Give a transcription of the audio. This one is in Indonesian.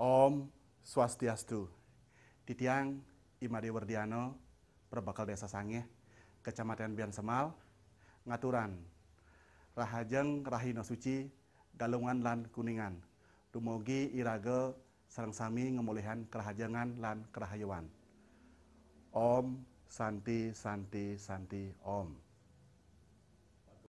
Om Swastiastu. Titiang Imade Werdiano, Perbakal Desa Sange, Kecamatan Bian Semal, Ngaturan, Rahajeng Rahino Suci, Galungan lan Kuningan, Dumogi Irage Sarang sami ngemulihan kerahajangan lan kerahayuan. Om Santi Santi Santi Om.